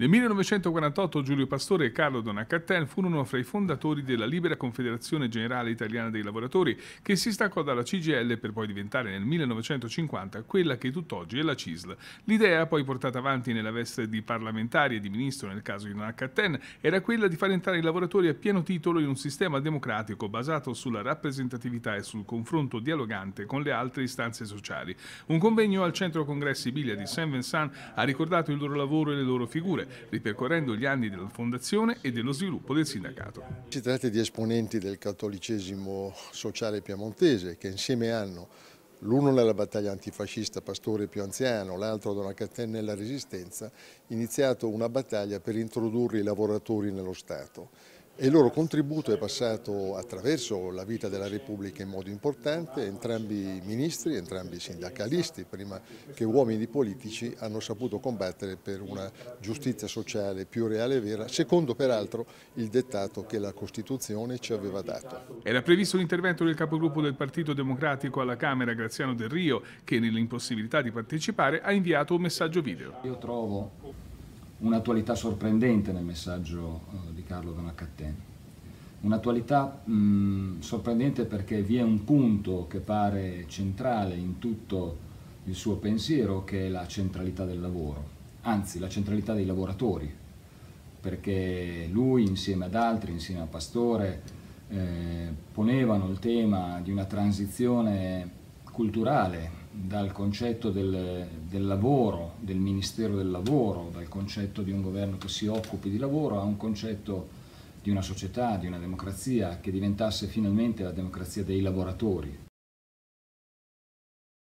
Nel 1948 Giulio Pastore e Carlo Donacattel furono fra i fondatori della Libera Confederazione Generale Italiana dei Lavoratori, che si staccò dalla CGL per poi diventare nel 1950 quella che tutt'oggi è la CISL. L'idea, poi portata avanti nella veste di parlamentari e di ministro nel caso di Donacattel, era quella di far entrare i lavoratori a pieno titolo in un sistema democratico basato sulla rappresentatività e sul confronto dialogante con le altre istanze sociali. Un convegno al Centro Congressi Biglia di Saint Vincent ha ricordato il loro lavoro e le loro figure ripercorrendo gli anni della fondazione e dello sviluppo del sindacato. Si tratta di esponenti del cattolicesimo sociale piemontese che insieme hanno l'uno nella battaglia antifascista Pastore più anziano, l'altro Donna Catena nella Resistenza, iniziato una battaglia per introdurre i lavoratori nello Stato e il loro contributo è passato attraverso la vita della Repubblica in modo importante, entrambi i ministri, entrambi sindacalisti, prima che uomini politici, hanno saputo combattere per una giustizia sociale più reale e vera, secondo peraltro il dettato che la Costituzione ci aveva dato. Era previsto l'intervento del capogruppo del Partito Democratico alla Camera, Graziano Del Rio, che nell'impossibilità di partecipare ha inviato un messaggio video. Io trovo un'attualità sorprendente nel messaggio eh, di Carlo Donaccatteni. Un'attualità sorprendente perché vi è un punto che pare centrale in tutto il suo pensiero che è la centralità del lavoro, anzi la centralità dei lavoratori, perché lui insieme ad altri, insieme a Pastore, eh, ponevano il tema di una transizione culturale, dal concetto del, del, lavoro, del Ministero del Lavoro, dal concetto di un governo che si occupi di lavoro, a un concetto di una società, di una democrazia che diventasse finalmente la democrazia dei lavoratori,